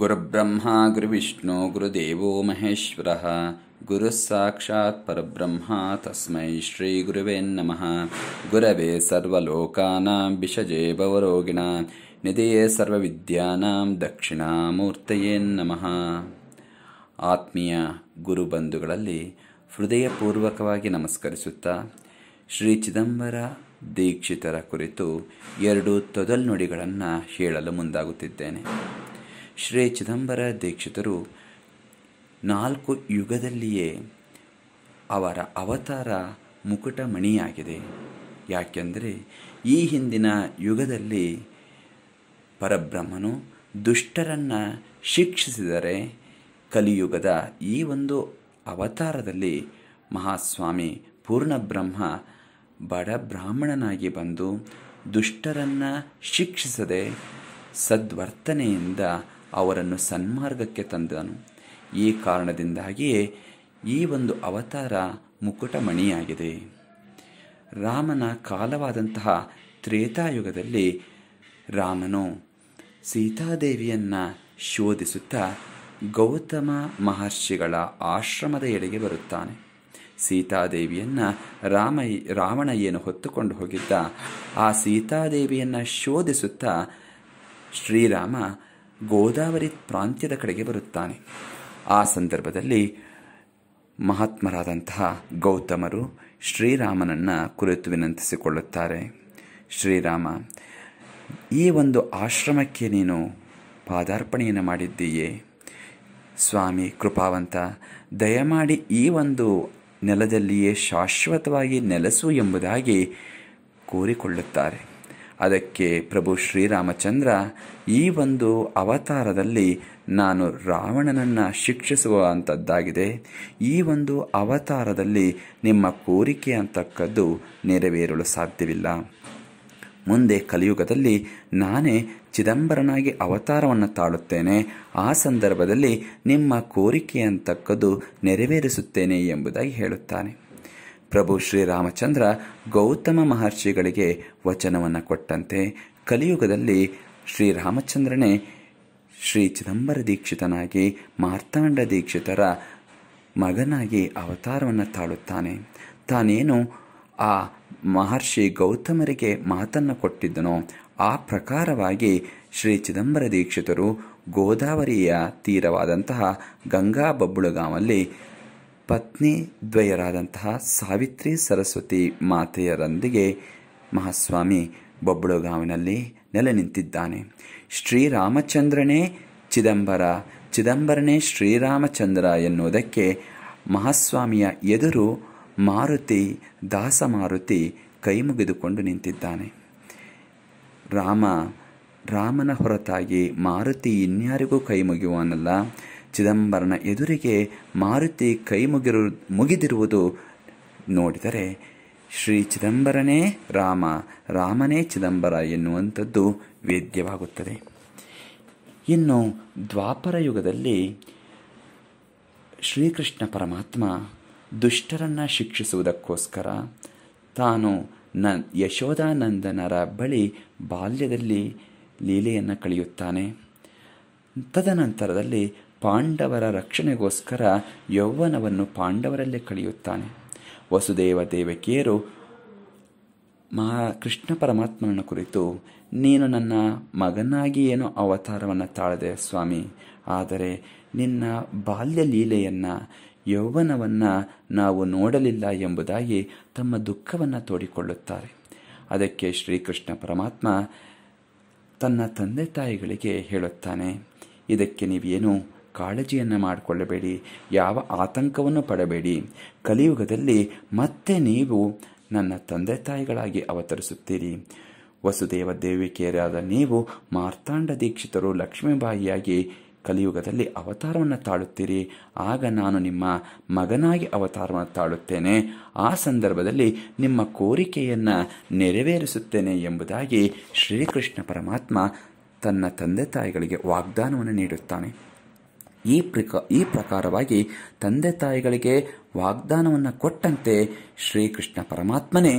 ಗುರುವಿಷ್ಣು ಗುರುದೇವೋ ಮಹೇಶ್ವರಃ ಗುರು ಸಾಕ್ಷಾತ್ ಪರಬ್ರಹ್ಮ ತಸ್ಮೈ ಶ್ರೀ श्रीगुरुवे ನಮಃ गुरवे ಸರ್ವಲೋಕಾನಾಂ ಬಿಷಜೇ ಬವರೋಗಿಣ ನಿಧಿಯೇ ಸರ್ವವಿದ್ಯಾನಾಂ ದಕ್ಷಿಣಾಮೂರ್ತಯೇ ನಮಃ ಆತ್ಮೀಯ ಗುರುಬಂಧುಗಳಲ್ಲಿ ಹೃದಯಪೂರ್ವಕವಾಗಿ ನಮಸ್ಕರಿಸುತ್ತಾ ಶ್ರೀ ಚಿದಂಬರ ದೀಕ್ಷಿತರ ಕುರಿತು ಎರಡು ತೊದಲ್ ನುಡಿಗಳನ್ನು ಹೇಳಲು ಮುಂದಾಗುತ್ತಿದ್ದೇನೆ ಶ್ರೀ ಚಿದಂಬರ ದೀಕ್ಷಿತರು ನಾಲ್ಕು ಯುಗದಲ್ಲಿಯೇ ಅವರ ಅವತಾರ ಮುಕುಟಮಣಿಯಾಗಿದೆ ಯಾಕೆಂದರೆ ಈ ಹಿಂದಿನ ಯುಗದಲ್ಲಿ ಪರಬ್ರಹ್ಮನು ದುಷ್ಟರನ್ನು ಶಿಕ್ಷಿಸಿದರೆ ಕಲಿಯುಗದ ಈ ಒಂದು ಅವತಾರದಲ್ಲಿ ಮಹಾಸ್ವಾಮಿ ಪೂರ್ಣಬ್ರಹ್ಮ ಬಡ ಬ್ರಾಹ್ಮಣನಾಗಿ ಬಂದು ದುಷ್ಟರನ್ನು ಶಿಕ್ಷಿಸದೆ ಸದ್ವರ್ತನೆಯಿಂದ ಅವರನ್ನು ಸನ್ಮಾರ್ಗಕ್ಕೆ ತಂದನು ಈ ಕಾರಣದಿಂದಾಗಿಯೇ ಈ ಒಂದು ಅವತಾರ ಮುಕುಟಮಣಿಯಾಗಿದೆ ರಾಮನ ಕಾಲವಾದಂತಹ ತ್ರೇತಾಯುಗದಲ್ಲಿ ರಾಮನು ಸೀತಾದೇವಿಯನ್ನು ಶೋಧಿಸುತ್ತಾ ಗೌತಮ ಮಹರ್ಷಿಗಳ ಆಶ್ರಮದ ಎಡೆಗೆ ಬರುತ್ತಾನೆ ಸೀತಾದೇವಿಯನ್ನು ರಾಮ ರಾವಣ ಏನು ಹೊತ್ತುಕೊಂಡು ಹೋಗಿದ್ದ ಆ ಸೀತಾದೇವಿಯನ್ನು ಶೋಧಿಸುತ್ತಾ ಶ್ರೀರಾಮ ಗೋದಾವರಿ ಪ್ರಾಂತ್ಯದ ಕಡೆಗೆ ಬರುತ್ತಾನೆ ಆ ಸಂದರ್ಭದಲ್ಲಿ ಮಹಾತ್ಮರಾದಂತಹ ಗೌತಮರು ಶ್ರೀರಾಮನನ್ನು ಕುರಿತು ವಿನಂತಿಸಿಕೊಳ್ಳುತ್ತಾರೆ ಶ್ರೀರಾಮ ಈ ಒಂದು ಆಶ್ರಮಕ್ಕೆ ನೀನು ಪಾದಾರ್ಪಣೆಯನ್ನು ಮಾಡಿದ್ದೀಯೇ ಸ್ವಾಮಿ ಕೃಪಾವಂತ ದಯಮಾಡಿ ಈ ಒಂದು ನೆಲದಲ್ಲಿಯೇ ಶಾಶ್ವತವಾಗಿ ನೆಲೆಸು ಎಂಬುದಾಗಿ ಕೋರಿಕೊಳ್ಳುತ್ತಾರೆ ಅದಕ್ಕೆ ಪ್ರಭು ಶ್ರೀರಾಮಚಂದ್ರ ಈ ಒಂದು ಅವತಾರದಲ್ಲಿ ನಾನು ರಾವಣನನ್ನು ಶಿಕ್ಷಿಸುವಂಥದ್ದಾಗಿದೆ ಈ ಒಂದು ಅವತಾರದಲ್ಲಿ ನಿಮ್ಮ ಕೋರಿಕೆ ಅಂತಕ್ಕದ್ದು ನೆರವೇರಲು ಸಾಧ್ಯವಿಲ್ಲ ಮುಂದೆ ಕಲಿಯುಗದಲ್ಲಿ ನಾನೇ ಚಿದಂಬರನಾಗಿ ಅವತಾರವನ್ನು ತಾಳುತ್ತೇನೆ ಆ ಸಂದರ್ಭದಲ್ಲಿ ನಿಮ್ಮ ಕೋರಿಕೆ ಅಂತಕ್ಕದ್ದು ನೆರವೇರಿಸುತ್ತೇನೆ ಎಂಬುದಾಗಿ ಹೇಳುತ್ತಾನೆ ಪ್ರಭು ಶ್ರೀರಾಮಚಂದ್ರ ಗೌತಮ ಮಹರ್ಷಿಗಳಿಗೆ ವಚನವನ್ನು ಕೊಟ್ಟಂತೆ ಕಲಿಯುಗದಲ್ಲಿ ಶ್ರೀರಾಮಚಂದ್ರನೇ ಶ್ರೀ ಚಿದಂಬರ ದೀಕ್ಷಿತನಾಗಿ ಮಾರ್ತಾಂಡ ದೀಕ್ಷಿತರ ಮಗನಾಗಿ ಅವತಾರವನ್ನು ತಾಳುತ್ತಾನೆ ತಾನೇನು ಆ ಮಹರ್ಷಿ ಗೌತಮರಿಗೆ ಮಾತನ್ನು ಕೊಟ್ಟಿದ್ದನೋ ಆ ಪ್ರಕಾರವಾಗಿ ಶ್ರೀ ಚಿದಂಬರ ದೀಕ್ಷಿತರು ಗೋದಾವರಿಯ ತೀರವಾದಂತಹ ಗಂಗಾ ಬಬ್ಬುಳಗಾಮಲ್ಲಿ ಪತ್ನಿ ದ್ವಯರಾದಂತಹ ಸಾವಿತ್ರಿ ಸರಸ್ವತಿ ಮಾತೆಯರೊಂದಿಗೆ ಮಹಾಸ್ವಾಮಿ ಬೊಬ್ಬಳಗಾವಿನಲ್ಲಿ ನೆಲೆ ನಿಂತಿದ್ದಾನೆ ಶ್ರೀರಾಮಚಂದ್ರನೇ ಚಿದಂಬರ ಚಿದಂಬರನೇ ಶ್ರೀರಾಮಚಂದ್ರ ಎನ್ನುವುದಕ್ಕೆ ಮಹಾಸ್ವಾಮಿಯ ಎದುರು ಮಾರುತಿ ದಾಸ ಮಾರುತಿ ಕೈ ಮುಗಿದುಕೊಂಡು ನಿಂತಿದ್ದಾನೆ ರಾಮ ರಾಮನ ಹೊರತಾಗಿ ಮಾರುತಿ ಇನ್ಯಾರಿಗೂ ಕೈ ಮುಗಿಯುವನಲ್ಲ ಚಿದಂಬರನ ಎದುರಿಗೆ ಮಾರುತಿ ಕೈ ಮುಗಿರು ಮುಗಿದಿರುವುದು ನೋಡಿದರೆ ಶ್ರೀ ಚಿದಂಬರನೇ ರಾಮ ರಾಮನೇ ಚಿದಂಬರ ಎನ್ನುವಂಥದ್ದು ವೇದ್ಯವಾಗುತ್ತದೆ ಇನ್ನು ದ್ವಾಪರ ಯುಗದಲ್ಲಿ ಶ್ರೀಕೃಷ್ಣ ಪರಮಾತ್ಮ ದುಷ್ಟರನ್ನು ಶಿಕ್ಷಿಸುವುದಕ್ಕೋಸ್ಕರ ತಾನು ನ ಯಶೋಧಾನಂದನರ ಬಳಿ ಬಾಲ್ಯದಲ್ಲಿ ಲೀಲೆಯನ್ನು ಕಳೆಯುತ್ತಾನೆ ತದನಂತರದಲ್ಲಿ ಪಾಂಡವರ ರಕ್ಷಣೆಗೋಸ್ಕರ ಯೌವನವನ್ನು ಪಾಂಡವರಲ್ಲೇ ಕಳೆಯುತ್ತಾನೆ ವಸುದೇವ ದೇವಕಿಯರು ಮಹಾ ಕೃಷ್ಣ ಪರಮಾತ್ಮನ ಕುರಿತು ನೀನು ನನ್ನ ಮಗನಾಗಿ ಏನೋ ಅವತಾರವನ್ನು ತಾಳದೆ ಸ್ವಾಮಿ ಆದರೆ ನಿನ್ನ ಬಾಲ್ಯ ಲೀಲೆಯನ್ನು ಯೌವನವನ್ನು ನಾವು ನೋಡಲಿಲ್ಲ ಎಂಬುದಾಗಿ ತಮ್ಮ ದುಃಖವನ್ನು ತೋಡಿಕೊಳ್ಳುತ್ತಾರೆ ಅದಕ್ಕೆ ಶ್ರೀಕೃಷ್ಣ ಪರಮಾತ್ಮ ತನ್ನ ತಂದೆ ತಾಯಿಗಳಿಗೆ ಹೇಳುತ್ತಾನೆ ಇದಕ್ಕೆ ನೀವೇನು ಕಾಳಜಿಯನ್ನು ಮಾಡಿಕೊಳ್ಳಬೇಡಿ ಯಾವ ಆತಂಕವನ್ನು ಪಡಬೇಡಿ ಕಲಿಯುಗದಲ್ಲಿ ಮತ್ತೆ ನೀವು ನನ್ನ ತಂದೆ ತಾಯಿಗಳಾಗಿ ಅವತರಿಸುತ್ತೀರಿ ವಸುದೇವ ದೇವಿಕೆಯರಾದ ನೀವು ಮಾರ್ತಾಂಡ ದೀಕ್ಷಿತರು ಲಕ್ಷ್ಮೀಬಾಯಿಯಾಗಿ ಕಲಿಯುಗದಲ್ಲಿ ಅವತಾರವನ್ನು ತಾಳುತ್ತೀರಿ ಆಗ ನಾನು ನಿಮ್ಮ ಮಗನಾಗಿ ಅವತಾರವನ್ನು ತಾಳುತ್ತೇನೆ ಆ ಸಂದರ್ಭದಲ್ಲಿ ನಿಮ್ಮ ಕೋರಿಕೆಯನ್ನು ನೆರವೇರಿಸುತ್ತೇನೆ ಎಂಬುದಾಗಿ ಶ್ರೀಕೃಷ್ಣ ಪರಮಾತ್ಮ ತನ್ನ ತಂದೆ ತಾಯಿಗಳಿಗೆ ವಾಗ್ದಾನವನ್ನು ನೀಡುತ್ತಾನೆ ಈ ಪ್ರಕ ಈ ಪ್ರಕಾರವಾಗಿ ತಂದೆ ತಾಯಿಗಳಿಗೆ ವಾಗ್ದಾನವನ್ನು ಕೊಟ್ಟಂತೆ ಶ್ರೀಕೃಷ್ಣ ಪರಮಾತ್ಮನೇ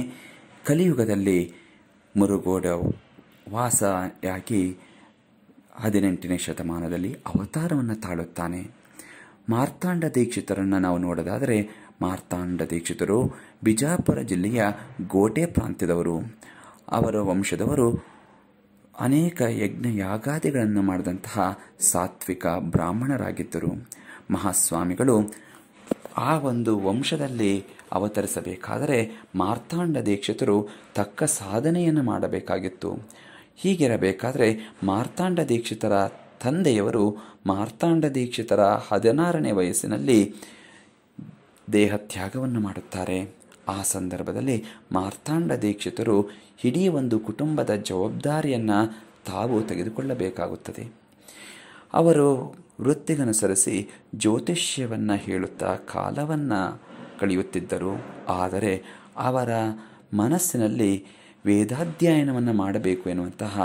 ಕಲಿಯುಗದಲ್ಲಿ ಮುರುಗೋಡ ವಾಸಯಾಗಿ ಹದಿನೆಂಟನೇ ಶತಮಾನದಲ್ಲಿ ಅವತಾರವನ್ನು ತಾಳುತ್ತಾನೆ ಮಾರ್ತಾಂಡ ದೀಕ್ಷಿತರನ್ನು ನಾವು ನೋಡೋದಾದರೆ ಮಾರ್ತಾಂಡ ದೀಕ್ಷಿತರು ಬಿಜಾಪುರ ಜಿಲ್ಲೆಯ ಗೋಟೆ ಪ್ರಾಂತ್ಯದವರು ಅವರ ವಂಶದವರು ಅನೇಕ ಯಜ್ಞ ಮಾಡಿದಂತಹ ಸಾತ್ವಿಕ ಬ್ರಾಹ್ಮಣರಾಗಿದ್ದರು ಮಹಾಸ್ವಾಮಿಗಳು ಆ ಒಂದು ವಂಶದಲ್ಲಿ ಅವತರಿಸಬೇಕಾದರೆ ಮಾರ್ತಾಂಡ ದೀಕ್ಷಿತರು ತಕ್ಕ ಸಾಧನೆಯನ್ನು ಮಾಡಬೇಕಾಗಿತ್ತು ಹೀಗಿರಬೇಕಾದರೆ ಮಾರ್ತಾಂಡ ದೀಕ್ಷಿತರ ತಂದೆಯವರು ಮಾರ್ತಾಂಡ ದೀಕ್ಷಿತರ ಹದಿನಾರನೇ ವಯಸ್ಸಿನಲ್ಲಿ ದೇಹ ತ್ಯಾಗವನ್ನು ಮಾಡುತ್ತಾರೆ ಆ ಸಂದರ್ಭದಲ್ಲಿ ಮಾರ್ತಾಂಡ ದೀಕ್ಷಿತರು ಇಡೀ ಒಂದು ಕುಟುಂಬದ ಜವಾಬ್ದಾರಿಯನ್ನು ತಾವು ತೆಗೆದುಕೊಳ್ಳಬೇಕಾಗುತ್ತದೆ ಅವರು ವೃತ್ತಿಗನುಸರಿಸಿ ಜ್ಯೋತಿಷ್ಯವನ್ನು ಹೇಳುತ್ತಾ ಕಾಲವನ್ನು ಕಳೆಯುತ್ತಿದ್ದರು ಆದರೆ ಅವರ ಮನಸ್ಸಿನಲ್ಲಿ ವೇದಾಧ್ಯಯನವನ್ನು ಮಾಡಬೇಕು ಎನ್ನುವಂತಹ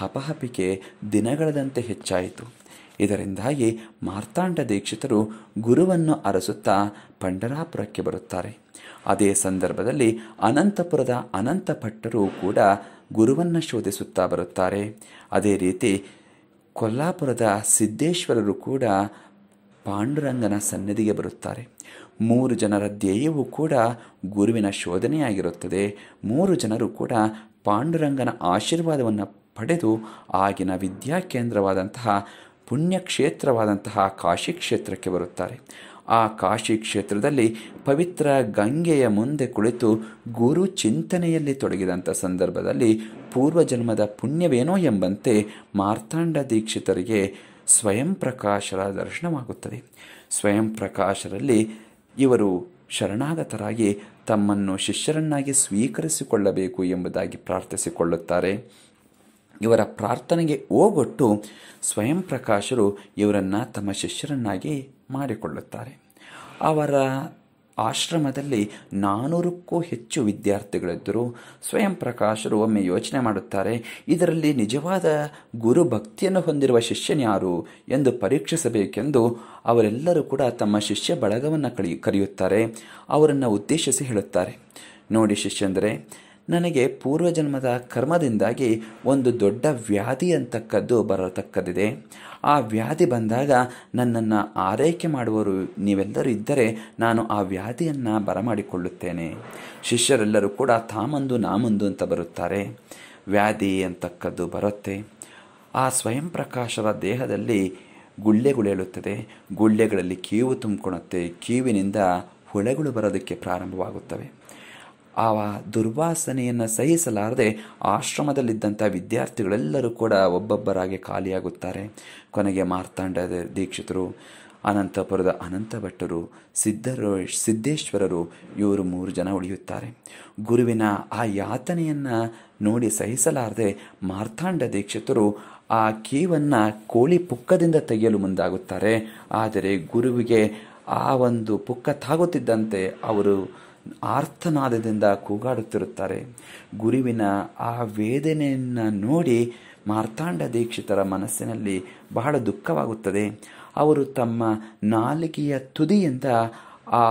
ಹಪಹಪಿಕೆ ದಿನಗಳದಂತೆ ಹೆಚ್ಚಾಯಿತು ಇದರಿಂದಾಗಿ ಮಾರ್ತಾಂಡ ದೀಕ್ಷಿತರು ಗುರುವನ್ನು ಅರಸುತ್ತಾ ಪಂಡರಾಪುರಕ್ಕೆ ಬರುತ್ತಾರೆ ಅದೇ ಸಂದರ್ಭದಲ್ಲಿ ಅನಂತಪುರದ ಅನಂತ ಭಟ್ಟರು ಕೂಡ ಗುರುವನ್ನು ಶೋಧಿಸುತ್ತಾ ಬರುತ್ತಾರೆ ಅದೇ ರೀತಿ ಕೊಲ್ಲಾಪುರದ ಸಿದ್ದೇಶ್ವರರು ಕೂಡ ಪಾಂಡುರಂಗನ ಸನ್ನಿಧಿಗೆ ಬರುತ್ತಾರೆ ಮೂರು ಜನರ ಧ್ಯೇಯವು ಕೂಡ ಗುರುವಿನ ಶೋಧನೆಯಾಗಿರುತ್ತದೆ ಮೂರು ಜನರು ಕೂಡ ಪಾಂಡುರಂಗನ ಆಶೀರ್ವಾದವನ್ನು ಪಡೆದು ಆಗಿನ ವಿದ್ಯಾಕೇಂದ್ರವಾದಂತಹ ಪುಣ್ಯಕ್ಷೇತ್ರವಾದಂತಹ ಕಾಶಿ ಕ್ಷೇತ್ರಕ್ಕೆ ಬರುತ್ತಾರೆ ಆ ಕಾಶಿ ಕ್ಷೇತ್ರದಲ್ಲಿ ಪವಿತ್ರ ಗಂಗೆಯ ಮುಂದೆ ಕುಳಿತು ಗುರು ಚಿಂತನೆಯಲ್ಲಿ ತೊಡಗಿದಂಥ ಸಂದರ್ಭದಲ್ಲಿ ಪೂರ್ವಜನ್ಮದ ಪುಣ್ಯವೇನೋ ಎಂಬಂತೆ ಮಾರ್ತಾಂಡ ದೀಕ್ಷಿತರಿಗೆ ಸ್ವಯಂ ಪ್ರಕಾಶರ ದರ್ಶನವಾಗುತ್ತದೆ ಸ್ವಯಂ ಪ್ರಕಾಶರಲ್ಲಿ ಇವರು ಶರಣಾಗತರಾಗಿ ತಮ್ಮನ್ನು ಶಿಷ್ಯರನ್ನಾಗಿ ಸ್ವೀಕರಿಸಿಕೊಳ್ಳಬೇಕು ಎಂಬುದಾಗಿ ಪ್ರಾರ್ಥಿಸಿಕೊಳ್ಳುತ್ತಾರೆ ಇವರ ಪ್ರಾರ್ಥನೆಗೆ ಓಗೊಟ್ಟು ಸ್ವಯಂ ಪ್ರಕಾಶರು ಇವರನ್ನು ತಮ್ಮ ಶಿಷ್ಯರನ್ನಾಗಿ ಮಾಡಿಕೊಳ್ಳುತ್ತಾರೆ ಅವರ ಆಶ್ರಮದಲ್ಲಿ ನಾನ್ನೂರಕ್ಕೂ ಹೆಚ್ಚು ವಿದ್ಯಾರ್ಥಿಗಳಿದ್ದರು ಸ್ವಯಂ ಪ್ರಕಾಶರು ಒಮ್ಮೆ ಯೋಚನೆ ಮಾಡುತ್ತಾರೆ ಇದರಲ್ಲಿ ನಿಜವಾದ ಗುರು ಭಕ್ತಿಯನ್ನು ಹೊಂದಿರುವ ಶಿಷ್ಯನ್ಯಾರು ಎಂದು ಪರೀಕ್ಷಿಸಬೇಕೆಂದು ಅವರೆಲ್ಲರೂ ಕೂಡ ತಮ್ಮ ಶಿಷ್ಯ ಬಳಗವನ್ನು ಕಳಿ ಕರೆಯುತ್ತಾರೆ ಅವರನ್ನು ಉದ್ದೇಶಿಸಿ ಹೇಳುತ್ತಾರೆ ನೋಡಿ ಶಿಷ್ಯಂದರೆ ನನಗೆ ಪೂರ್ವಜನ್ಮದ ಕರ್ಮದಿಂದಾಗಿ ಒಂದು ದೊಡ್ಡ ವ್ಯಾಧಿ ಅಂತಕ್ಕದ್ದು ಬರತಕ್ಕದಿದೆ ಆ ವ್ಯಾಧಿ ಬಂದಾಗ ನನ್ನನ್ನು ಆರೈಕೆ ಮಾಡುವವರು ನೀವೆಲ್ಲರೂ ಇದ್ದರೆ ನಾನು ಆ ವ್ಯಾಧಿಯನ್ನು ಬರಮಾಡಿಕೊಳ್ಳುತ್ತೇನೆ ಶಿಷ್ಯರೆಲ್ಲರೂ ಕೂಡ ತಾಮಂದು ನಾಮಂದು ಅಂತ ಬರುತ್ತಾರೆ ವ್ಯಾಧಿ ಅಂತಕ್ಕದ್ದು ಬರುತ್ತೆ ಆ ಸ್ವಯಂ ಪ್ರಕಾಶದ ದೇಹದಲ್ಲಿ ಗುಳ್ಳೆಗುಳೆಳುತ್ತದೆ ಗುಳ್ಳೆಗಳಲ್ಲಿ ಕೀವು ತುಂಬಿಕೊಳ್ಳುತ್ತೆ ಕೀವಿನಿಂದ ಹೊಳೆಗಳು ಬರೋದಕ್ಕೆ ಪ್ರಾರಂಭವಾಗುತ್ತವೆ ಆ ದುರ್ವಾಸನೆಯನ್ನು ಸಹಿಸಲಾರದೆ ಆಶ್ರಮದಲ್ಲಿದ್ದಂಥ ವಿದ್ಯಾರ್ಥಿಗಳೆಲ್ಲರೂ ಕೂಡ ಒಬ್ಬೊಬ್ಬರಾಗಿ ಖಾಲಿಯಾಗುತ್ತಾರೆ ಕೊನೆಗೆ ಮಾರ್ತಾಂಡ ದೀಕ್ಷಿತರು ಅನಂತಪುರದ ಅನಂತ ಭಟ್ಟರು ಸಿದ್ಧರೋ ಸಿದ್ದೇಶ್ವರರು ಇವರು ಮೂರು ಜನ ಉಳಿಯುತ್ತಾರೆ ಗುರುವಿನ ಆ ಯಾತನೆಯನ್ನು ನೋಡಿ ಸಹಿಸಲಾರದೆ ಮಾರ್ತಾಂಡ ದೀಕ್ಷಿತರು ಆ ಕೀವನ್ನು ಕೋಳಿ ಪುಕ್ಕದಿಂದ ತೆಗೆಯಲು ಮುಂದಾಗುತ್ತಾರೆ ಆದರೆ ಗುರುವಿಗೆ ಆ ಒಂದು ಪುಕ್ಕ ತಾಗುತ್ತಿದ್ದಂತೆ ಅವರು ಆರ್ತನಾದದಿಂದ ಕೂಗಾಡುತ್ತಿರುತ್ತಾರೆ ಗುರುವಿನ ಆ ವೇದನೆಯನ್ನು ನೋಡಿ ಮಾರ್ತಾಂಡ ದೀಕ್ಷಿತರ ಮನಸ್ಸಿನಲ್ಲಿ ಬಹಳ ದುಃಖವಾಗುತ್ತದೆ ಅವರು ತಮ್ಮ ನಾಲಿಗೆಯ ತುದಿಯಿಂದ ಆ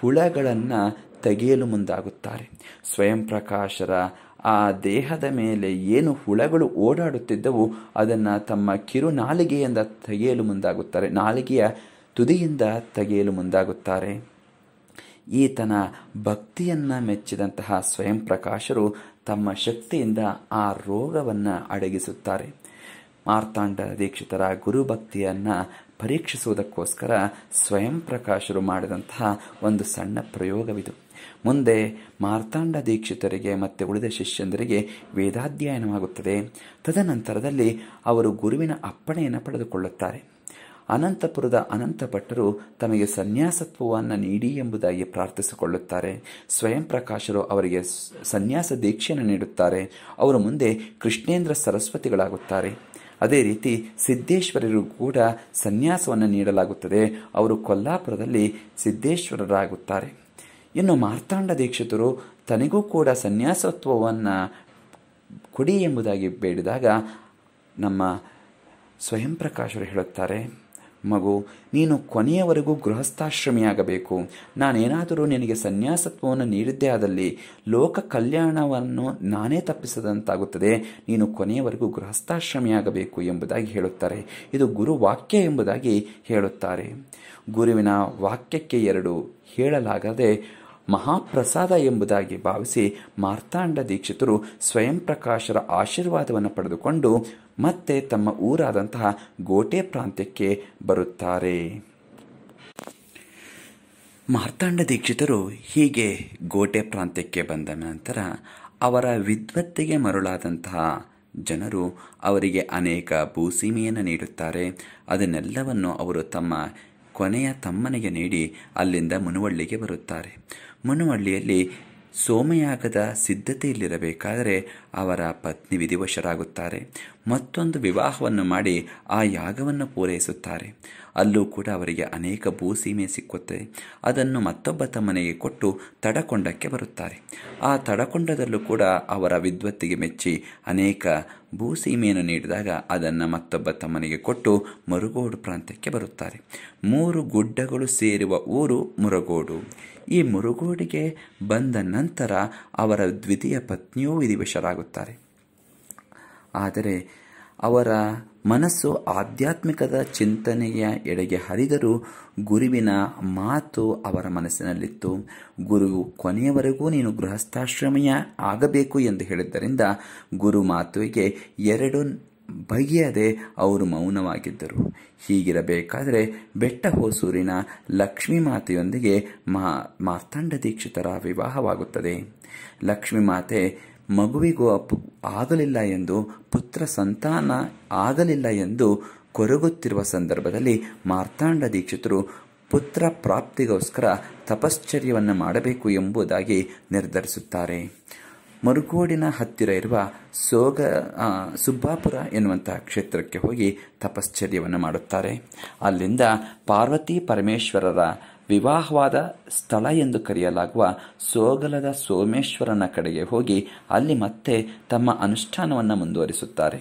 ಹುಳಗಳನ್ನು ತೆಗೆಯಲು ಮುಂದಾಗುತ್ತಾರೆ ಸ್ವಯಂ ಪ್ರಕಾಶರ ಆ ದೇಹದ ಮೇಲೆ ಏನು ಹುಳಗಳು ಓಡಾಡುತ್ತಿದ್ದವು ಅದನ್ನು ತಮ್ಮ ಕಿರು ನಾಲಿಗೆಯಿಂದ ತೆಗೆಯಲು ಮುಂದಾಗುತ್ತಾರೆ ನಾಲಿಗೆಯ ತುದಿಯಿಂದ ತೆಗೆಯಲು ಮುಂದಾಗುತ್ತಾರೆ ಈತನ ಭಕ್ತಿಯನ್ನು ಮೆಚ್ಚಿದಂತಹ ಸ್ವಯಂ ಪ್ರಕಾಶರು ತಮ್ಮ ಶಕ್ತಿಯಿಂದ ಆ ರೋಗವನ್ನು ಅಡಗಿಸುತ್ತಾರೆ ಮಾರ್ತಾಂಡ ದೀಕ್ಷಿತರ ಗುರು ಗುರುಭಕ್ತಿಯನ್ನು ಪರೀಕ್ಷಿಸುವುದಕ್ಕೋಸ್ಕರ ಸ್ವಯಂ ಪ್ರಕಾಶರು ಮಾಡಿದಂತಹ ಒಂದು ಸಣ್ಣ ಪ್ರಯೋಗವಿದು ಮುಂದೆ ಮಾರ್ತಾಂಡ ದೀಕ್ಷಿತರಿಗೆ ಮತ್ತು ಉಳಿದ ಶಿಷ್ಯಂದರಿಗೆ ವೇದಾಧ್ಯಯನವಾಗುತ್ತದೆ ತದನಂತರದಲ್ಲಿ ಅವರು ಗುರುವಿನ ಅಪ್ಪಣೆಯನ್ನು ಪಡೆದುಕೊಳ್ಳುತ್ತಾರೆ ಅನಂತಪುರದ ಅನಂತ ಭಟ್ಟರು ತಮಗೆ ಸನ್ಯಾಸತ್ವವನ್ನು ನೀಡಿ ಎಂಬುದಾಗಿ ಪ್ರಾರ್ಥಿಸಿಕೊಳ್ಳುತ್ತಾರೆ ಸ್ವಯಂ ಪ್ರಕಾಶರು ಅವರಿಗೆ ಸನ್ಯಾಸ ದೀಕ್ಷೆಯನ್ನು ನೀಡುತ್ತಾರೆ ಅವರು ಮುಂದೆ ಕೃಷ್ಣೇಂದ್ರ ಸರಸ್ವತಿಗಳಾಗುತ್ತಾರೆ ಅದೇ ರೀತಿ ಸಿದ್ದೇಶ್ವರರು ಕೂಡ ಸನ್ಯಾಸವನ್ನು ನೀಡಲಾಗುತ್ತದೆ ಅವರು ಕೊಲ್ಲಾಪುರದಲ್ಲಿ ಸಿದ್ದೇಶ್ವರರಾಗುತ್ತಾರೆ ಇನ್ನು ಮಾರ್ತಾಂಡ ದೀಕ್ಷಿತರು ತನಿಗೂ ಕೂಡ ಸನ್ಯಾಸತ್ವವನ್ನು ಕೊಡಿ ಎಂಬುದಾಗಿ ಬೇಡಿದಾಗ ನಮ್ಮ ಸ್ವಯಂ ಪ್ರಕಾಶರು ಹೇಳುತ್ತಾರೆ ಮಗು ನೀನು ಕೊನೆಯವರೆಗೂ ಗೃಹಸ್ಥಾಶ್ರಮಿಯಾಗಬೇಕು ನಾನೇನಾದರೂ ನಿನಗೆ ಸನ್ಯಾಸತ್ವವನ್ನು ನೀಡಿದ್ದೇ ಆದಲ್ಲಿ ಲೋಕ ಕಲ್ಯಾಣವನ್ನು ನಾನೇ ತಪ್ಪಿಸದಂತಾಗುತ್ತದೆ ನೀನು ಕೊನೆಯವರೆಗೂ ಗೃಹಸ್ಥಾಶ್ರಮಿಯಾಗಬೇಕು ಎಂಬುದಾಗಿ ಹೇಳುತ್ತಾರೆ ಇದು ಗುರುವಾಕ್ಯ ಎಂಬುದಾಗಿ ಹೇಳುತ್ತಾರೆ ಗುರುವಿನ ವಾಕ್ಯಕ್ಕೆ ಎರಡು ಹೇಳಲಾಗದೆ ಮಹಾಪ್ರಸಾದ ಎಂಬುದಾಗಿ ಭಾವಿಸಿ ಮಾರ್ತಾಂಡ ದೀಕ್ಷಿತರು ಸ್ವಯಂ ಪ್ರಕಾಶರ ಆಶೀರ್ವಾದವನ್ನು ಪಡೆದುಕೊಂಡು ಮತ್ತೆ ತಮ್ಮ ಊರಾದಂತಹ ಗೋಟೆ ಪ್ರಾಂತ್ಯಕ್ಕೆ ಬರುತ್ತಾರೆ ಮಾರ್ತಾಂಡ ದೀಕ್ಷಿತರು ಹೀಗೆ ಗೋಟೆ ಪ್ರಾಂತ್ಯಕ್ಕೆ ಬಂದ ನಂತರ ಅವರ ವಿದ್ವತ್ತಿಗೆ ಮರುಳಾದಂತಹ ಜನರು ಅವರಿಗೆ ಅನೇಕ ಭೂಸೀಮೆಯನ್ನು ನೀಡುತ್ತಾರೆ ಅದನ್ನೆಲ್ಲವನ್ನು ಅವರು ತಮ್ಮ ಕೊನೆಯ ತಮ್ಮನಿಗೆ ನೀಡಿ ಅಲ್ಲಿಂದ ಮುನವಳ್ಳಿಗೆ ಬರುತ್ತಾರೆ ಮುನುವಳ್ಳಿಯಲ್ಲಿ ಸೋಮಯಾಗದ ಸಿದ್ಧತೆಯಲ್ಲಿರಬೇಕಾದರೆ ಅವರ ಪತ್ನಿ ವಿಧಿವಶರಾಗುತ್ತಾರೆ ಮತ್ತೊಂದು ವಿವಾಹವನ್ನು ಮಾಡಿ ಆ ಯಾಗವನ್ನು ಪೂರೈಸುತ್ತಾರೆ ಅಲ್ಲೂ ಕೂಡ ಅವರಿಗೆ ಅನೇಕ ಭೂಸೀಮೆ ಸಿಕ್ಕುತ್ತದೆ ಅದನ್ನು ಮತ್ತೊಬ್ಬ ತಮ್ಮನಿಗೆ ಕೊಟ್ಟು ತಡಕೊಂಡಕ್ಕೆ ಬರುತ್ತಾರೆ ಆ ತಡಕೊಂಡದಲ್ಲೂ ಕೂಡ ಅವರ ವಿದ್ವತ್ತಿಗೆ ಮೆಚ್ಚಿ ಅನೇಕ ಭೂಸೀಮೆಯನ್ನು ನೀಡಿದಾಗ ಅದನ್ನು ಮತ್ತೊಬ್ಬ ತಮ್ಮನಿಗೆ ಕೊಟ್ಟು ಮುರುಗೋಡು ಪ್ರಾಂತ್ಯಕ್ಕೆ ಬರುತ್ತಾರೆ ಮೂರು ಗುಡ್ಡಗಳು ಸೇರುವ ಊರು ಮುರುಗೋಡು ಈ ಮುರುಗೋಡಿಗೆ ಬಂದ ನಂತರ ಅವರ ದ್ವಿತೀಯ ಪತ್ನಿಯೂ ವಿಧಿವಶರಾಗುತ್ತಾರೆ ಆದರೆ ಅವರ ಮನಸ್ಸು ಆಧ್ಯಾತ್ಮಿಕದ ಚಿಂತನೆಯ ಎಡೆಗೆ ಹರಿದರೂ ಗುರುವಿನ ಮಾತು ಅವರ ಮನಸ್ಸಿನಲ್ಲಿತ್ತು ಗುರು ಕೊನೆಯವರೆಗೂ ನೀನು ಗೃಹಸ್ಥಾಶ್ರಮೀಯ ಆಗಬೇಕು ಎಂದು ಹೇಳಿದ್ದರಿಂದ ಗುರು ಮಾತುವಿಗೆ ಎರಡು ಬಗೆಯದೆ ಅವರು ಮೌನವಾಗಿದ್ದರು ಹೀಗಿರಬೇಕಾದರೆ ಬೆಟ್ಟ ಹೊಸೂರಿನ ಲಕ್ಷ್ಮೀ ಮಾತೆಯೊಂದಿಗೆ ಮಾ ಮಾರ್ತಾಂಡ ದೀಕ್ಷಿತರ ವಿವಾಹವಾಗುತ್ತದೆ ಲಕ್ಷ್ಮೀ ಮಾತೆ ಮಗುವಿಗೂ ಆಗಲಿಲ್ಲ ಎಂದು ಪುತ್ರ ಸಂತಾನ ಆಗಲಿಲ್ಲ ಎಂದು ಕೊರಗುತ್ತಿರುವ ಸಂದರ್ಭದಲ್ಲಿ ಮಾರ್ತಾಂಡ ದೀಕ್ಷಿತರು ಪುತ್ರ ಪ್ರಾಪ್ತಿಗೋಸ್ಕರ ತಪಶ್ಚರ್ಯವನ್ನು ಮಾಡಬೇಕು ಎಂಬುದಾಗಿ ನಿರ್ಧರಿಸುತ್ತಾರೆ ಮರುಗೋಡಿನ ಹತ್ತಿರ ಇರುವ ಸೋಗ ಸುಬ್ಬಾಪುರ ಎನ್ನುವಂತಹ ಕ್ಷೇತ್ರಕ್ಕೆ ಹೋಗಿ ತಪಶ್ಚರ್ಯವನ್ನು ಮಾಡುತ್ತಾರೆ ಅಲ್ಲಿಂದ ಪಾರ್ವತಿ ಪರಮೇಶ್ವರರ ವಿವಾಹವಾದ ಸ್ಥಳ ಎಂದು ಕರೆಯಲಾಗುವ ಸೋಗಲದ ಸೋಮೇಶ್ವರನ ಕಡೆಗೆ ಹೋಗಿ ಅಲ್ಲಿ ಮತ್ತೆ ತಮ್ಮ ಅನುಷ್ಠಾನವನ್ನು ಮುಂದುವರಿಸುತ್ತಾರೆ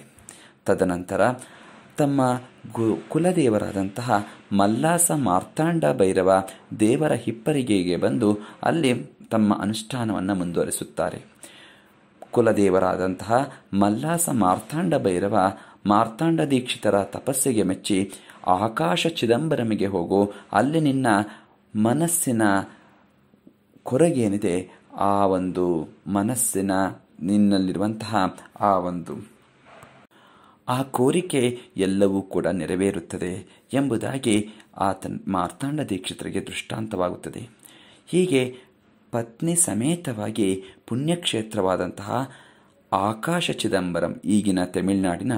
ತದನಂತರ ತಮ್ಮ ಗು ಕುಲದೇವರಾದಂತಹ ಮಲ್ಲಾಸ ಮಾರ್ತಾಂಡ ಭೈರವ ದೇವರ ಹಿಪ್ಪರಿಗೆಗೆ ಬಂದು ಅಲ್ಲಿ ತಮ್ಮ ಅನುಷ್ಠಾನವನ್ನು ಮುಂದುವರಿಸುತ್ತಾರೆ ಕುಲದೇವರಾದಂತಹ ಮಲ್ಲಾಸ ಮಾರ್ತಾಂಡ ಭೈರವ ಮಾರ್ತಾಂಡ ದೀಕ್ಷಿತರ ತಪಸ್ಸಿಗೆ ಮೆಚ್ಚಿ ಆಕಾಶ ಚಿದಂಬರಮಿಗೆ ಹೋಗು ಅಲ್ಲಿ ನಿನ್ನ ಮನಸ್ಸಿನ ಕೊರಗೇನಿದೆ ಆ ಒಂದು ಮನಸ್ಸಿನ ನಿನ್ನಲ್ಲಿರುವಂತಹ ಆ ಒಂದು ಆ ಕೋರಿಕೆ ಎಲ್ಲವೂ ಕೂಡ ನೆರವೇರುತ್ತದೆ ಎಂಬುದಾಗಿ ಆತನ್ ಮಾರ್ತಾಂಡ ದೀಕ್ಷಿತರಿಗೆ ದೃಷ್ಟಾಂತವಾಗುತ್ತದೆ ಹೀಗೆ ಪತ್ನಿ ಸಮೇತವಾಗಿ ಪುಣ್ಯಕ್ಷೇತ್ರವಾದಂತಹ ಆಕಾಶ ಚಿದಂಬರಂ ಈಗಿನ ತಮಿಳುನಾಡಿನ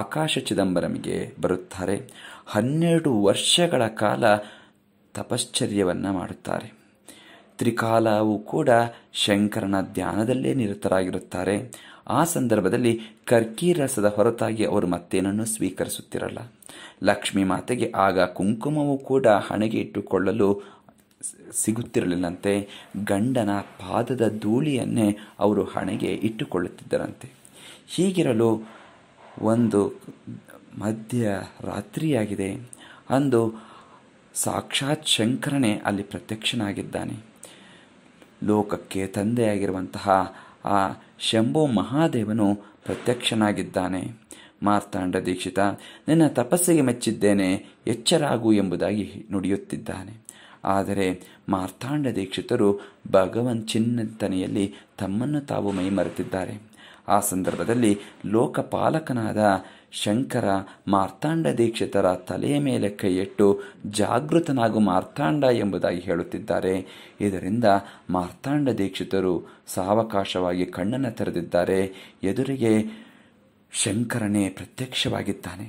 ಆಕಾಶ ಚಿದಂಬರಂಗೆ ಬರುತ್ತಾರೆ ಹನ್ನೆರಡು ವರ್ಷಗಳ ಕಾಲ ತಪಶ್ಚರ್ಯವನ್ನು ಮಾಡುತ್ತಾರೆ ತ್ರಿಕಾಲವೂ ಕೂಡ ಶಂಕರನ ಧ್ಯಾನದಲ್ಲೇ ನಿರತರಾಗಿರುತ್ತಾರೆ ಆ ಸಂದರ್ಭದಲ್ಲಿ ಕರ್ಕಿ ರಸದ ಹೊರತಾಗಿ ಅವರು ಮತ್ತೇನನ್ನು ಸ್ವೀಕರಿಸುತ್ತಿರಲ್ಲ ಲಕ್ಷ್ಮೀ ಮಾತೆಗೆ ಆಗ ಕುಂಕುಮವೂ ಕೂಡ ಹಣೆಗೆ ಇಟ್ಟುಕೊಳ್ಳಲು ಸಿಗುತ್ತಿರಲಿಲ್ಲಂತೆ ಗಂಡನ ಪಾದದ ಧೂಳಿಯನ್ನೇ ಅವರು ಹಣೆಗೆ ಇಟ್ಟುಕೊಳ್ಳುತ್ತಿದ್ದರಂತೆ ಹೀಗಿರಲು ಒಂದು ಮಧ್ಯ ರಾತ್ರಿಯಾಗಿದೆ ಅಂದು ಸಾಕ್ಷಾತ್ ಶಂಕರನೇ ಅಲ್ಲಿ ಪ್ರತ್ಯಕ್ಷನಾಗಿದ್ದಾನೆ ಲೋಕಕ್ಕೆ ತಂದೆಯಾಗಿರುವಂತಹ ಆ ಶಂಭು ಮಹಾದೇವನು ಪ್ರತ್ಯಕ್ಷನಾಗಿದ್ದಾನೆ ಮಾರ್ತಾಂಡ ದೀಕ್ಷಿತ ನಿನ್ನ ತಪಸ್ಸಿಗೆ ಮೆಚ್ಚಿದ್ದೇನೆ ಎಚ್ಚರಾಗು ಎಂಬುದಾಗಿ ನುಡಿಯುತ್ತಿದ್ದಾನೆ ಆದರೆ ಮಾರ್ತಾಂಡ ದೀಕ್ಷಿತರು ಭಗವನ್ ಚಿನ್ನತನೆಯಲ್ಲಿ ತಮ್ಮನ್ನು ತಾವು ಮೈಮರೆತಿದ್ದಾರೆ ಆ ಸಂದರ್ಭದಲ್ಲಿ ಲೋಕಪಾಲಕನಾದ ಶಂಕರ ಮಾರ್ತಾಂಡ ದೀಕ್ಷಿತರ ತಲೆಯ ಮೇಲೆ ಕೈಯಿಟ್ಟು ಜಾಗೃತನಾಗು ಮಾರ್ತಾಂಡ ಎಂಬುದಾಗಿ ಹೇಳುತ್ತಿದ್ದಾರೆ ಇದರಿಂದ ಮಾರ್ತಾಂಡ ದೀಕ್ಷಿತರು ಸಾವಕಾಶವಾಗಿ ಕಣ್ಣನ್ನು ತೆರೆದಿದ್ದಾರೆ ಎದುರಿಗೆ ಶಂಕರನೇ ಪ್ರತ್ಯಕ್ಷವಾಗಿದ್ದಾನೆ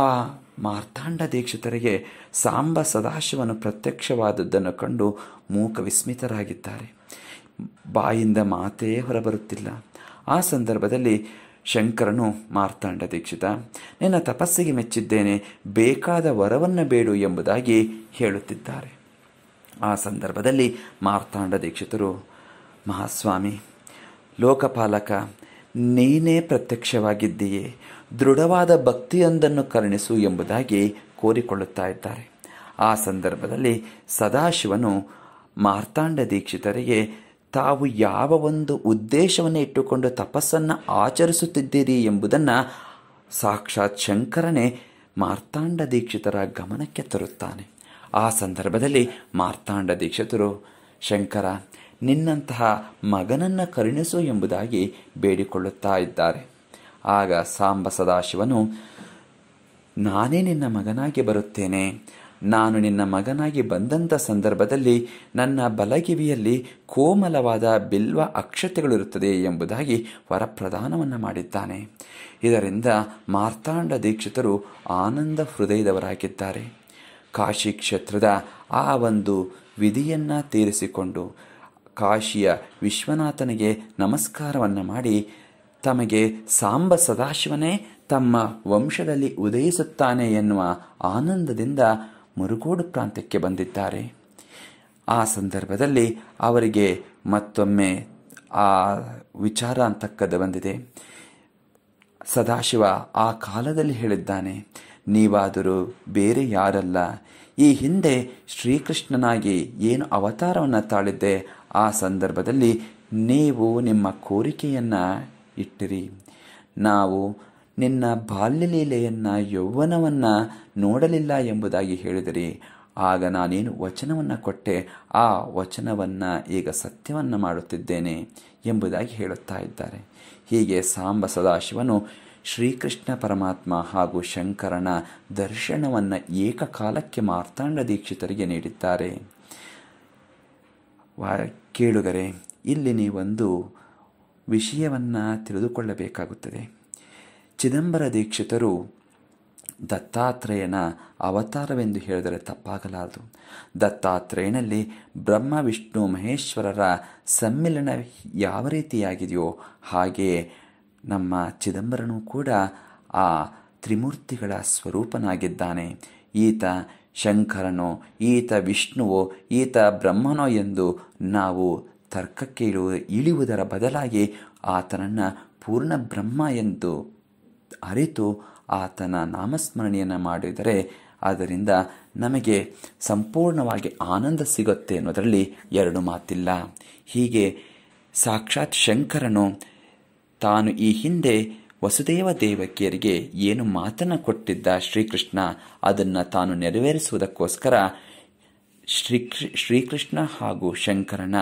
ಆ ಮಾರ್ತಾಂಡ ದೀಕ್ಷಿತರಿಗೆ ಸಾಂಬ ಸದಾಶಿವನು ಪ್ರತ್ಯಕ್ಷವಾದದ್ದನ್ನು ಕಂಡು ಮೂಕ ವಿಸ್ಮಿತರಾಗಿದ್ದಾರೆ ಬಾಯಿಂದ ಮಾತೇ ಹೊರಬರುತ್ತಿಲ್ಲ ಆ ಸಂದರ್ಭದಲ್ಲಿ ಶಂಕರನು ಮಾರ್ತಾಂಡ ದೀಕ್ಷಿತ ನಿನ್ನ ತಪಸ್ಸಿಗೆ ಮೆಚ್ಚಿದ್ದೇನೆ ಬೇಕಾದ ವರವನ್ನು ಬೇಡು ಎಂಬುದಾಗಿ ಹೇಳುತ್ತಿದ್ದಾರೆ ಆ ಸಂದರ್ಭದಲ್ಲಿ ಮಾರ್ತಾಂಡ ದೀಕ್ಷಿತರು ಮಹಾಸ್ವಾಮಿ ಲೋಕಪಾಲಕ ನೀನೇ ಪ್ರತ್ಯಕ್ಷವಾಗಿದ್ದೀಯೇ ದೃಢವಾದ ಭಕ್ತಿಯೊಂದನ್ನು ಕರುಣಿಸು ಎಂಬುದಾಗಿ ಕೋರಿಕೊಳ್ಳುತ್ತಾ ಇದ್ದಾರೆ ಆ ಸಂದರ್ಭದಲ್ಲಿ ಸದಾಶಿವನು ಮಾರ್ತಾಂಡ ದೀಕ್ಷಿತರಿಗೆ ತಾವು ಯಾವ ಒಂದು ಉದ್ದೇಶವನ್ನು ಇಟ್ಟುಕೊಂಡು ತಪಸ್ಸನ್ನು ಆಚರಿಸುತ್ತಿದ್ದೀರಿ ಎಂಬುದನ್ನು ಸಾಕ್ಷಾತ್ ಶಂಕರನೇ ಮಾರ್ತಾಂಡ ದೀಕ್ಷಿತರ ಗಮನಕ್ಕೆ ತರುತ್ತಾನೆ ಆ ಸಂದರ್ಭದಲ್ಲಿ ಮಾರ್ತಾಂಡ ದೀಕ್ಷಿತರು ಶಂಕರ ನಿನ್ನಂತಹ ಮಗನನ್ನು ಕರುಣಿಸು ಎಂಬುದಾಗಿ ಬೇಡಿಕೊಳ್ಳುತ್ತಾ ಇದ್ದಾರೆ ಆಗ ಸಾಂಬ ಸದಾಶಿವನು ನಾನೇ ನಿನ್ನ ಮಗನಾಗಿ ಬರುತ್ತೇನೆ ನಾನು ನಿನ್ನ ಮಗನಾಗಿ ಬಂದಂಥ ಸಂದರ್ಭದಲ್ಲಿ ನನ್ನ ಬಲಗಿವಿಯಲ್ಲಿ ಕೋಮಲವಾದ ಬಿಲ್ವ ಅಕ್ಷತೆಗಳಿರುತ್ತದೆ ಎಂಬುದಾಗಿ ವರಪ್ರದಾನವನ್ನು ಮಾಡಿದ್ದಾನೆ ಇದರಿಂದ ಮಾರ್ತಾಂಡ ದೀಕ್ಷಿತರು ಆನಂದ ಹೃದಯದವರಾಗಿದ್ದಾರೆ ಕಾಶಿ ಕ್ಷೇತ್ರದ ಆ ಒಂದು ವಿಧಿಯನ್ನು ತೀರಿಸಿಕೊಂಡು ಕಾಶಿಯ ವಿಶ್ವನಾಥನಿಗೆ ನಮಸ್ಕಾರವನ್ನು ಮಾಡಿ ತಮಗೆ ಸಾಂಬ ಸದಾಶಿವನೇ ತಮ್ಮ ವಂಶದಲ್ಲಿ ಉದಯಿಸುತ್ತಾನೆ ಎನ್ನುವ ಆನಂದದಿಂದ ಮುರುಗೋಡು ಪ್ರಾಂತ್ಯಕ್ಕೆ ಬಂದಿದ್ದಾರೆ ಆ ಸಂದರ್ಭದಲ್ಲಿ ಅವರಿಗೆ ಮತ್ತೊಮ್ಮೆ ಆ ವಿಚಾರ ಅಂತಕ್ಕದ್ದು ಬಂದಿದೆ ಸದಾಶಿವ ಆ ಕಾಲದಲ್ಲಿ ಹೇಳಿದ್ದಾನೆ ನೀವಾದರೂ ಬೇರೆ ಯಾರಲ್ಲ ಈ ಹಿಂದೆ ಶ್ರೀಕೃಷ್ಣನಾಗಿ ಏನು ಅವತಾರವನ್ನು ತಾಳಿದ್ದೆ ಆ ಸಂದರ್ಭದಲ್ಲಿ ನೀವು ನಿಮ್ಮ ಕೋರಿಕೆಯನ್ನು ಇಟ್ಟಿರಿ ನಾವು ನಿನ್ನ ಬಾಲ್ಯಲೀಲೆಯನ್ನು ಯೌವನವನ್ನು ನೋಡಲಿಲ್ಲ ಎಂಬುದಾಗಿ ಹೇಳಿದಿರಿ ಆಗ ನಾನೇನು ವಚನವನ್ನು ಕೊಟ್ಟೆ ಆ ವಚನವನ್ನು ಈಗ ಸತ್ಯವನ್ನು ಮಾಡುತ್ತಿದ್ದೇನೆ ಎಂಬುದಾಗಿ ಹೇಳುತ್ತಾ ಇದ್ದಾರೆ ಹೀಗೆ ಸಾಂಬ ಸದಾಶಿವನು ಶ್ರೀಕೃಷ್ಣ ಪರಮಾತ್ಮ ಹಾಗೂ ಶಂಕರನ ದರ್ಶನವನ್ನು ಏಕಕಾಲಕ್ಕೆ ಮಾರ್ತಾಂಡ ದೀಕ್ಷಿತರಿಗೆ ನೀಡಿದ್ದಾರೆ ವಾ ಕೇಳುಗರೆ ಇಲ್ಲಿ ನೀವೊಂದು ವಿಷಯವನ್ನು ತಿಳಿದುಕೊಳ್ಳಬೇಕಾಗುತ್ತದೆ ಚಿದಂಬರ ದೀಕ್ಷಿತರು ದತ್ತಾತ್ರೇಯನ ಅವತಾರವೆಂದು ಹೇಳಿದರೆ ತಪ್ಪಾಗಲಾರದು ದತ್ತಾತ್ರೇಯನಲ್ಲಿ ಬ್ರಹ್ಮ ವಿಷ್ಣು ಮಹೇಶ್ವರರ ಸಮ್ಮಿಲನ ಯಾವ ರೀತಿಯಾಗಿದೆಯೋ ಹಾಗೆಯೇ ನಮ್ಮ ಚಿದಂಬರನು ಕೂಡ ಆ ತ್ರಿಮೂರ್ತಿಗಳ ಸ್ವರೂಪನಾಗಿದ್ದಾನೆ ಈತ ಶಂಕರನೋ ಈತ ವಿಷ್ಣುವೋ ಈತ ಬ್ರಹ್ಮನೋ ಎಂದು ನಾವು ತರ್ಕಕ್ಕೆ ಇಳುವ ಇಳಿಯುವುದರ ಬದಲಾಗಿ ಆತನನ್ನು ಪೂರ್ಣ ಬ್ರಹ್ಮ ಎಂದು ಅರಿತು ಆತನ ನಾಮಸ್ಮರಣೆಯನ್ನು ಮಾಡಿದರೆ ಅದರಿಂದ ನಮಗೆ ಸಂಪೂರ್ಣವಾಗಿ ಆನಂದ ಸಿಗುತ್ತೆ ಅನ್ನೋದರಲ್ಲಿ ಎರಡು ಮಾತಿಲ್ಲ ಹೀಗೆ ಸಾಕ್ಷಾತ್ ಶಂಕರನು ತಾನು ಈ ಹಿಂದೆ ವಸುದೇವ ದೇವಕಿಯರಿಗೆ ಏನು ಮಾತನ್ನು ಕೊಟ್ಟಿದ್ದ ಶ್ರೀಕೃಷ್ಣ ಅದನ್ನು ತಾನು ನೆರವೇರಿಸುವುದಕ್ಕೋಸ್ಕರ ಶ್ರೀ ಶ್ರೀಕೃಷ್ಣ ಹಾಗೂ ಶಂಕರನ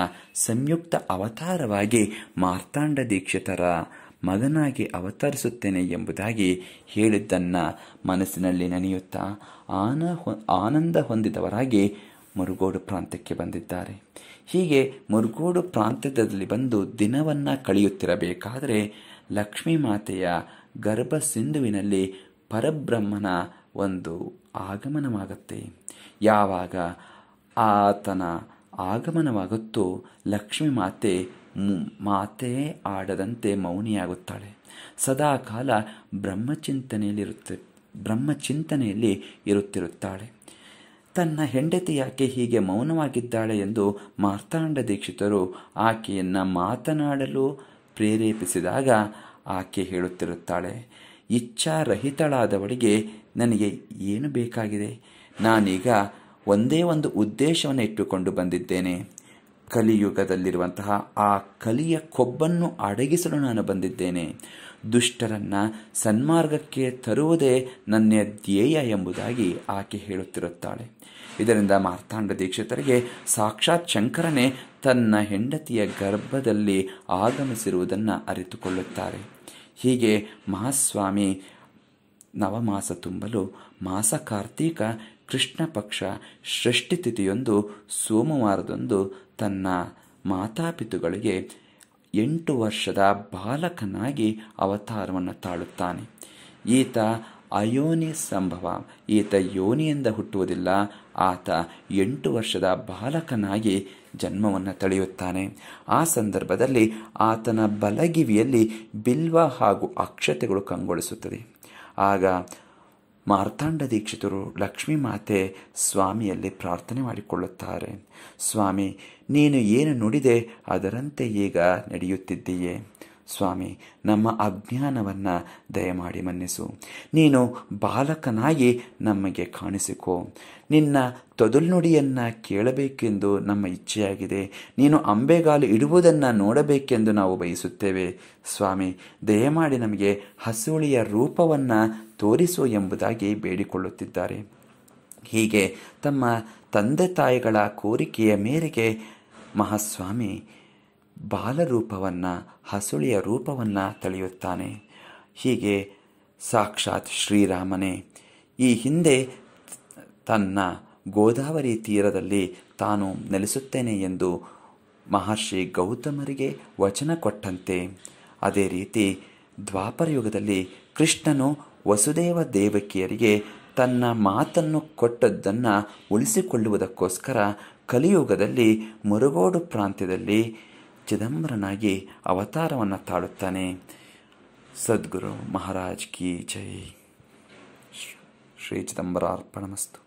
ಸಂಯುಕ್ತ ಅವತಾರವಾಗಿ ಮಾರ್ತಾಂಡ ದೀಕ್ಷಿತರ ಮಗನಾಗಿ ಅವತರಿಸುತ್ತೇನೆ ಎಂಬುದಾಗಿ ಹೇಳಿದ್ದನ್ನು ಮನಸ್ಸಿನಲ್ಲಿ ನೆನೆಯುತ್ತಾ ಆನ ಆನಂದ ಹೊಂದಿದವರಾಗಿ ಮುರುಗೋಡು ಪ್ರಾಂತ್ಯಕ್ಕೆ ಬಂದಿದ್ದಾರೆ ಹೀಗೆ ಮುರುಗೋಡು ಪ್ರಾಂತ್ಯದಲ್ಲಿ ಬಂದು ದಿನವನ್ನು ಕಳೆಯುತ್ತಿರಬೇಕಾದರೆ ಲಕ್ಷ್ಮೀ ಮಾತೆಯ ಗರ್ಭ ಸಿಂಧುವಿನಲ್ಲಿ ಪರಬ್ರಹ್ಮನ ಒಂದು ಆಗಮನವಾಗುತ್ತೆ ಯಾವಾಗ ಆತನ ಆಗಮನವಾಗುತ್ತೋ ಲಕ್ಷ್ಮೀ ಮಾತೆ ಮಾತೇ ಆಡದಂತೆ ಮೌನಿಯಾಗುತ್ತಾಳೆ ಸದಾ ಕಾಲ ಬ್ರಹ್ಮಚಿಂತನೆಯಲ್ಲಿರುತ್ತೆ ಬ್ರಹ್ಮಚಿಂತನೆಯಲ್ಲಿ ಇರುತ್ತಿರುತ್ತಾಳೆ ತನ್ನ ಹೆಂಡತಿ ಯಾಕೆ ಹೀಗೆ ಮೌನವಾಗಿದ್ದಾಳೆ ಎಂದು ಮಾರ್ತಾಂಡ ದೀಕ್ಷಿತರು ಆಕೆಯನ್ನು ಮಾತನಾಡಲು ಪ್ರೇರೇಪಿಸಿದಾಗ ಆಕೆ ಹೇಳುತ್ತಿರುತ್ತಾಳೆ ಇಚ್ಛಾರಹಿತಳಾದವಳಿಗೆ ನನಗೆ ಏನು ಬೇಕಾಗಿದೆ ನಾನೀಗ ಒಂದೇ ಒಂದು ಉದ್ದೇಶವನ್ನು ಇಟ್ಟುಕೊಂಡು ಬಂದಿದ್ದೇನೆ ಕಲಿಯುಗದಲ್ಲಿರುವಂತಹ ಆ ಕಲಿಯ ಕೊಬ್ಬನ್ನು ಅಡಗಿಸಲು ನಾನು ಬಂದಿದ್ದೇನೆ ದುಷ್ಟರನ್ನ ಸನ್ಮಾರ್ಗಕ್ಕೆ ತರುವುದೇ ನನ್ನ ಧ್ಯೇಯ ಎಂಬುದಾಗಿ ಆಕೆ ಹೇಳುತ್ತಿರುತ್ತಾಳೆ ಇದರಿಂದ ಮಾರ್ತಾಂಡ ದೀಕ್ಷಿತರಿಗೆ ಸಾಕ್ಷಾತ್ ಶಂಕರನೇ ತನ್ನ ಹೆಂಡತಿಯ ಗರ್ಭದಲ್ಲಿ ಆಗಮಿಸಿರುವುದನ್ನು ಅರಿತುಕೊಳ್ಳುತ್ತಾರೆ ಹೀಗೆ ಮಹಾಸ್ವಾಮಿ ನವಮಾಸ ತುಂಬಲು ಮಾಸ ಕಾರ್ತೀಕ ಕೃಷ್ಣ ಪಕ್ಷ ಷಷ್ಠಿ ತಿಥಿಯೊಂದು ಸೋಮವಾರದಂದು ತನ್ನ ಮಾತಾಪಿತುಗಳಿಗೆ ಎಂಟು ವರ್ಷದ ಬಾಲಕನಾಗಿ ಅವತಾರವನ್ನು ತಾಳುತ್ತಾನೆ ಈತ ಅಯೋನಿ ಸಂಭವ ಈತ ಯೋನಿಯಿಂದ ಹುಟ್ಟುವುದಿಲ್ಲ ಆತ ಎಂಟು ವರ್ಷದ ಬಾಲಕನಾಗಿ ಜನ್ಮವನ್ನು ತಳೆಯುತ್ತಾನೆ ಆ ಸಂದರ್ಭದಲ್ಲಿ ಆತನ ಬಲಗಿವಿಯಲ್ಲಿ ಬಿಲ್ವ ಹಾಗೂ ಅಕ್ಷತೆಗಳು ಕಂಗೊಳಿಸುತ್ತದೆ ಆಗ ಮಾರ್ತಾಂಡ ದೀಕ್ಷಿತರು ಲಕ್ಷ್ಮೀ ಮಾತೆ ಸ್ವಾಮಿಯಲ್ಲಿ ಪ್ರಾರ್ಥನೆ ಮಾಡಿಕೊಳ್ಳುತ್ತಾರೆ ಸ್ವಾಮಿ ನೀನು ಏನು ನುಡಿದೆ ಅದರಂತೆ ಈಗ ನಡೆಯುತ್ತಿದ್ದೀಯೇ ಸ್ವಾಮಿ ನಮ್ಮ ಅಜ್ಞಾನವನ್ನು ದಯಮಾಡಿ ಮನ್ನಿಸು ನೀನು ಬಾಲಕನಾಗಿ ನಮಗೆ ಕಾಣಿಸಿಕೊ ನಿನ್ನ ತೊದಲ್ನುಡಿಯನ್ನು ಕೇಳಬೇಕೆಂದು ನಮ್ಮ ಇಚ್ಛೆಯಾಗಿದೆ ನೀನು ಅಂಬೆಗಾಲು ಇಡುವುದನ್ನು ನೋಡಬೇಕೆಂದು ನಾವು ಬಯಸುತ್ತೇವೆ ಸ್ವಾಮಿ ದಯಮಾಡಿ ನಮಗೆ ಹಸುಳಿಯ ರೂಪವನ್ನು ತೋರಿಸು ಎಂಬುದಾಗಿ ಬೇಡಿಕೊಳ್ಳುತ್ತಿದ್ದಾರೆ ಹೀಗೆ ತಮ್ಮ ತಂದೆ ತಾಯಿಗಳ ಕೋರಿಕೆಯ ಮೇರೆಗೆ ಮಹಾಸ್ವಾಮಿ ಬಾಲರೂಪವನ್ನು ಹಸುಳಿಯ ರೂಪವನ್ನು ತಳೆಯುತ್ತಾನೆ ಹೀಗೆ ಸಾಕ್ಷಾತ್ ಶ್ರೀರಾಮನೇ ಈ ಹಿಂದೆ ತನ್ನ ಗೋದಾವರಿ ತೀರದಲ್ಲಿ ತಾನು ನೆಲೆಸುತ್ತೇನೆ ಎಂದು ಮಹರ್ಷಿ ಗೌತಮರಿಗೆ ವಚನ ಕೊಟ್ಟಂತೆ ಅದೇ ರೀತಿ ದ್ವಾಪರಯುಗದಲ್ಲಿ ಕೃಷ್ಣನು ವಸುದೇವ ದೇವಕಿಯರಿಗೆ ತನ್ನ ಮಾತನ್ನು ಕೊಟ್ಟದ್ದನ್ನು ಉಳಿಸಿಕೊಳ್ಳುವುದಕ್ಕೋಸ್ಕರ ಕಲಿಯುಗದಲ್ಲಿ ಮುರುಗೋಡು ಪ್ರಾಂತ್ಯದಲ್ಲಿ ಚಿದಂಬರನಾಗಿ ಅವತಾರವನ್ನು ತಾಳುತ್ತಾನೆ ಸದ್ಗುರು ಮಹಾರಾಜ್ ಕಿ ಜೈ ಶ್ರೀ ಅರ್ಪಣಮಸ್ತು